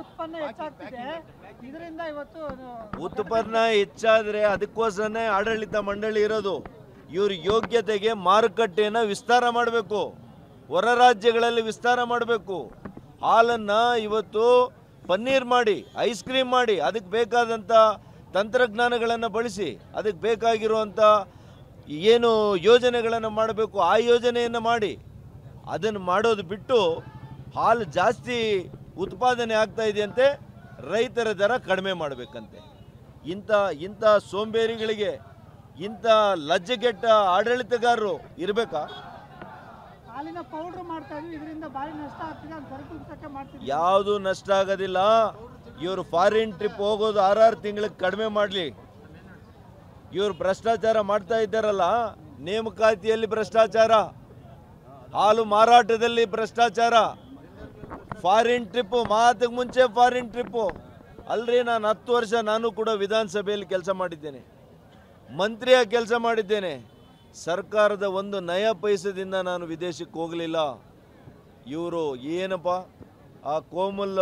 ಉತ್ಪನ್ನ ಇದರಿಂದ ಇವತ್ತು ಉತ್ಪನ್ನ ಹೆಚ್ಚಾದ್ರೆ ಅದಕ್ಕೋಸ್ಕರನೇ ಆಡಳಿತ ಮಂಡಳಿ ಇರೋದು ಇವ್ರ ಯೋಗ್ಯತೆಗೆ ಮಾರುಕಟ್ಟೆಯನ್ನು ವಿಸ್ತಾರ ಮಾಡಬೇಕು ಹೊರ ರಾಜ್ಯಗಳಲ್ಲಿ ವಿಸ್ತಾರ ಮಾಡಬೇಕು ಹಾಲನ್ನು ಇವತ್ತು ಪನ್ನೀರ್ ಮಾಡಿ ಐಸ್ ಕ್ರೀಮ್ ಮಾಡಿ ಅದಕ್ಕೆ ಬೇಕಾದಂಥ ತಂತ್ರಜ್ಞಾನಗಳನ್ನು ಬಳಸಿ ಅದಕ್ಕೆ ಬೇಕಾಗಿರುವಂಥ ಏನು ಯೋಜನೆಗಳನ್ನು ಮಾಡಬೇಕು ಆ ಯೋಜನೆಯನ್ನು ಮಾಡಿ ಅದನ್ನು ಮಾಡೋದು ಬಿಟ್ಟು ಹಾಲು ಜಾಸ್ತಿ ಉತ್ಪಾದನೆ ಆಗ್ತಾ ಇದೆಯಂತೆ ರೈತರ ದರ ಕಡಿಮೆ ಮಾಡಬೇಕಂತೆ ಇಂಥ ಇಂಥ ಸೋಂಬೇರಿಗಳಿಗೆ ಇಂಥ ಲಜ್ಜೆಗೆಟ್ಟ ಆಡಳಿತಗಾರರು ಇರಬೇಕಾ ಯಾವುದು ನಷ್ಟ ಆಗೋದಿಲ್ಲ ಇವರು ಫಾರಿನ್ ಟ್ರಿಪ್ ಹೋಗೋದು ಆರಾರು ತಿಂಗಳಿಗೆ ಕಡಿಮೆ ಮಾಡಲಿ ಇವರು ಭ್ರಷ್ಟಾಚಾರ ಮಾಡ್ತಾ ಇದ್ದಾರಲ್ಲ ನೇಮಕಾತಿಯಲ್ಲಿ ಭ್ರಷ್ಟಾಚಾರ ಹಾಲು ಮಾರಾಟದಲ್ಲಿ ಭ್ರಷ್ಟಾಚಾರ ಫಾರಿನ್ ಟ್ರಿಪ್ಪು ಮಾತಿಗೆ ಮುಂಚೆ ಫಾರಿನ್ ಟ್ರಿಪ್ಪು ಅಲ್ರಿ ನಾನು ಹತ್ತು ವರ್ಷ ನಾನು ಕೂಡ ವಿಧಾನಸಭೆಯಲ್ಲಿ ಕೆಲಸ ಮಾಡಿದ್ದೇನೆ ಮಂತ್ರಿಯಾಗಿ ಕೆಲಸ ಮಾಡಿದ್ದೇನೆ ಸರ್ಕಾರದ ಒಂದು ನಯ ಪೈಸದಿಂದ ನಾನು ವಿದೇಶಕ್ಕೆ ಹೋಗಲಿಲ್ಲ ಇವರು ಏನಪ್ಪ ಆ ಕೋಮಲ್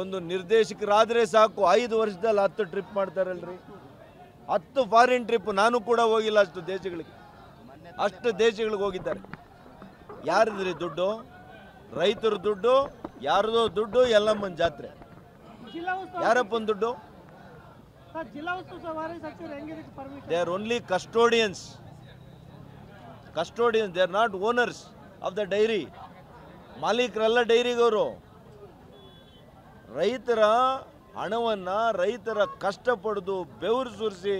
ಒಂದು ನಿರ್ದೇಶಕರಾದರೆ ಸಾಕು ಐದು ವರ್ಷದಲ್ಲಿ ಹತ್ತು ಟ್ರಿಪ್ ಮಾಡ್ತಾರಲ್ರಿ ಹತ್ತು ಫಾರಿನ್ ಟ್ರಿಪ್ ನಾನು ಕೂಡ ಹೋಗಿಲ್ಲ ಅಷ್ಟು ದೇಶಗಳಿಗೆ ಅಷ್ಟು ದೇಶಗಳಿಗೆ ಹೋಗಿದ್ದಾರೆ ಯಾರಿದ್ರಿ ದುಡ್ಡು ರೈತರ ದುಡ್ಡು ಯಾರದೋ ದುಡ್ಡು ಎಲ್ಲಮ್ಮನ ಜಾತ್ರೆ ಯಾರಪ್ಪನ ದುಡ್ಡು they are only custodians custodians they are not owners of the dairy ಮಾಲೀಕರೆಲ್ಲ ಡೈರಿಗವರು ರೈತರ ಹಣವನ್ನು ರೈತರ ಕಷ್ಟಪಡ್ದು ಬೆವರು ಸುರಿಸಿ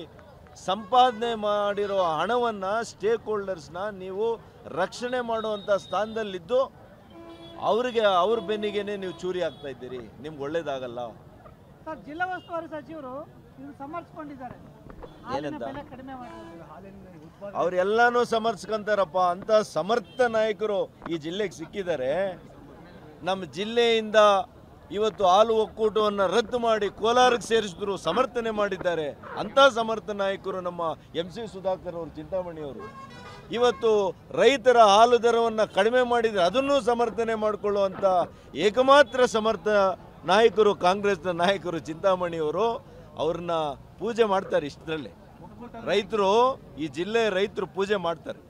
ಸಂಪಾದನೆ ಮಾಡಿರೋ ಹಣವನ್ನು ಸ್ಟೇಕ್ ಹೋಲ್ಡರ್ಸ್ನ ನೀವು ರಕ್ಷಣೆ ಮಾಡುವಂಥ ಸ್ಥಾನದಲ್ಲಿದ್ದು ಅವರಿಗೆ ಅವ್ರ ಬೆನ್ನಿಗೇನೆ ನೀವು ಚೂರಿ ಆಗ್ತಾ ಇದ್ದೀರಿ ನಿಮ್ಗೆ ಒಳ್ಳೇದಾಗಲ್ಲ ಸರ್ ಜಿಲ್ಲಾ ಉಸ್ತುವಾರಿ ಸಚಿವರು ಅವ್ರೆಲ್ಲಾನು ಸಮರ್ಸ್ಕೊಂತಾರಪ್ಪ ಅಂತ ಸಮರ್ಥ ನಾಯಕರು ಈ ಜಿಲ್ಲೆಗೆ ಸಿಕ್ಕಿದ್ದಾರೆ ನಮ್ಮ ಜಿಲ್ಲೆಯಿಂದ ಇವತ್ತು ಹಾಲು ಒಕ್ಕೂಟವನ್ನು ರದ್ದು ಮಾಡಿ ಕೋಲಾರಕ್ಕೆ ಸೇರಿಸಿದ್ರು ಸಮರ್ಥನೆ ಮಾಡಿದ್ದಾರೆ ಅಂತ ಸಮರ್ಥ ನಾಯಕರು ನಮ್ಮ ಎಂ ಸಿ ಸುಧಾಕರ್ ಅವರು ಚಿಂತಾಮಣಿಯವರು ಇವತ್ತು ರೈತರ ಹಾಲು ದರವನ್ನು ಕಡಿಮೆ ಮಾಡಿದರೆ ಅದನ್ನು ಸಮರ್ಥನೆ ಮಾಡಿಕೊಳ್ಳುವಂಥ ಏಕಮಾತ್ರ ಸಮರ್ಥ ನಾಯಕರು ಕಾಂಗ್ರೆಸ್ನ ನಾಯಕರು ಚಿಂತಾಮಣಿಯವರು ಅವ್ರನ್ನ ಪೂಜೆ ಮಾಡ್ತಾರೆ ಇಷ್ಟರಲ್ಲಿ ರೈತರು ಈ ಜಿಲ್ಲೆಯ ರೈತರು ಪೂಜೆ ಮಾಡ್ತಾರೆ